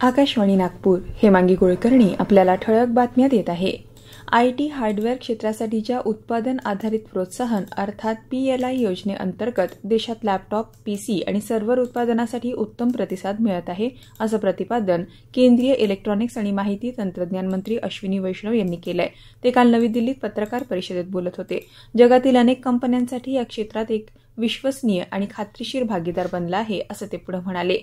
आकाशवाणी नागपूर हेमांगी कुलकर्णी आपल्याला ठळक बातम्या देत आहे आयटी हार्डवेअर क्षेत्रासाठीच्या उत्पादन आधारित प्रोत्साहन अर्थात पीएलआय योजनेअंतर्गत देशात लॅपटॉप पीसी आणि सर्व्हर उत्पादनासाठी उत्तम प्रतिसाद मिळत आहे असं प्रतिपादन केंद्रीय इलेक्ट्रॉनिक्स आणि माहिती तंत्रज्ञान मंत्री अश्विनी वैष्णव यांनी केलंय ते काल नवी दिल्लीत पत्रकार परिषदेत बोलत होते जगातील अनेक कंपन्यांसाठी या क्षेत्रात एक विश्वसनीय आणि खात्रीशीर भागीदार बनला आहे असं ते पुढे म्हणाले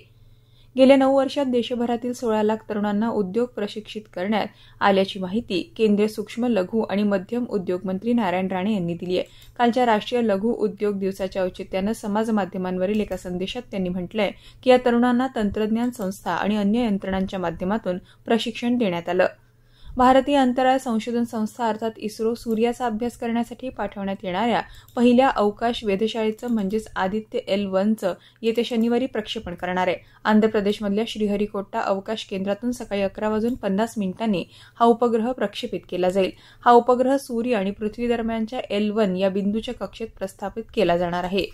गेल्या नऊ वर्षात देशभरातील सोळा लाख तरुणांना उद्योग प्रशिक्षित करण्यात आल्याची माहिती केंद्रीय सूक्ष्म लघु आणि मध्यम उद्योग मंत्री नारायण राणे यांनी दिली आहे कालच्या राष्ट्रीय लघु उद्योग दिवसाच्या औचित्यानं समाज माध्यमांवरील एका संदेशात त्यांनी म्हटलंय की या तरुणांना तंत्रज्ञान संस्था आणि अन्य यंत्रणांच्या माध्यमातून प्रशिक्षण देण्यात आलं भारतीय अंतराळ संशोधन संस्था अर्थात इस्रो सूर्याचा अभ्यास करण्यासाठी पाठवण्यात येणाऱ्या पहिल्या अवकाश वेधशाळेचं म्हणजेच आदित्य एल वनचं येत्या शनिवारी प्रक्षेपण करणार आहे आंध्र प्रदेशमधल्या श्रीहरिकोटा अवकाश केंद्रातून सकाळी अकरा वाजून पन्नास मिनिटांनी हा उपग्रह प्रक्षेपित केला जाईल हा उपग्रह सूर्य आणि पृथ्वी दरम्यानच्या एल वन या बिंदूच्या कक्षेत प्रस्थापित केला जाणार आहे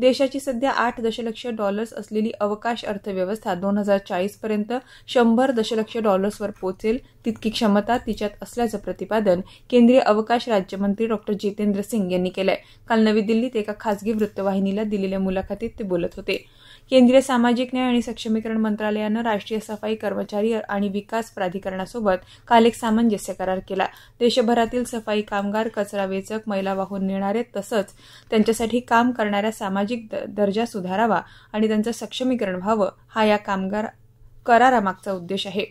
देशाची सध्या आठ दशलक्ष डॉलर्स असलेली अवकाश अर्थव्यवस्था दोन हजार चाळीसपर्यंत शंभर दशलक्ष डॉलर्सवर पोचेल तितकी क्षमता तिच्यात असल्याचं प्रतिपादन केंद्रीय अवकाश राज्यमंत्री डॉक्टर जितेंद्र सिंग यांनी केलंय काल नवी दिल्लीत एका खासगी वृत्तवाहिनीला दिलेल्या मुलाखतीत ते बोलत होते केंद्रीय सामाजिक न्याय आणि सक्षमीकरण मंत्रालयानं राष्ट्रीय सफाई कर्मचारी आणि विकास प्राधिकरणासोबत काल एक सामंजस्य करार केला देशभरातील सफाई कामगार कचरा वेचक महिला वाहून नेणारे तसंच त्यांच्यासाठी काम करणाऱ्या सामाजिक दर्जा सुधारावा आणि त्यांचं सक्षमीकरण व्हावं हा या कामगार करारामागचा उद्देश आहे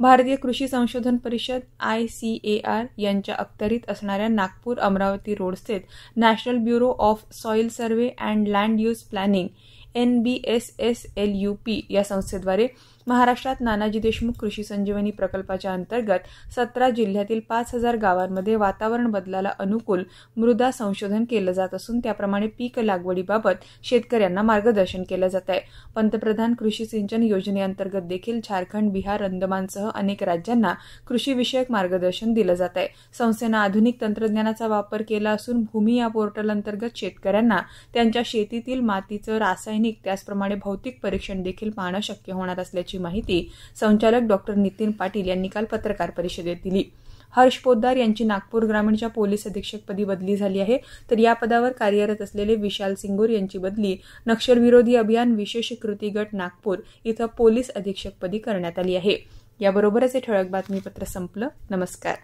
भारतीय कृषी संशोधन परिषद आय सी ए आर यांच्या अखत्यारीत असणाऱ्या Nagpur Amravati road national bureau of soil survey and land use planning N B S S L U P या संस्थेद्वारे महाराष्ट्रात नानाजी देशमुख कृषी संजीवनी प्रकल्पाच्या अंतर्गत सतरा जिल्ह्यातील पाच हजार गावांमध्ये वातावरण बदलाला अनुकूल मृदा संशोधन केलं जात असून त्याप्रमाणे पीक लागवडीबाबत शेतकऱ्यांना मार्गदर्शन केलं जात आहे पंतप्रधान कृषी सिंचन योजनेअंतर्गत देखील झारखंड बिहार अंदमानसह अनेक राज्यांना कृषीविषयक मार्गदर्शन दिलं जात आहे संस्थेनं आधुनिक तंत्रज्ञानाचा वापर केला असून भूमी या पोर्टल अंतर्गत शेतकऱ्यांना त्यांच्या शेतीतील मातीचं रासायनिक रासायनिक त्याचप्रमाणे भौतिक परीक्षण देखील पाहणं शक्य होणार असल्याची माहिती संचालक डॉक्टर नितीन पाटील यांनी काल पत्रकार परिषदेत दिली हर्ष पोद्दार यांची नागपूर ग्रामीणच्या पोलीस अधीक्षकपदी बदली झाली आहे तर या पदावर कार्यरत असलेले विशाल सिंगूर यांची बदली नक्षलविरोधी अभियान विशेष कृती गट नागपूर इथं पोलीस अधीक्षकपदी करण्यात आली आहे याबरोबरच हे ठळक बातमीपत्र संपलं नमस्कार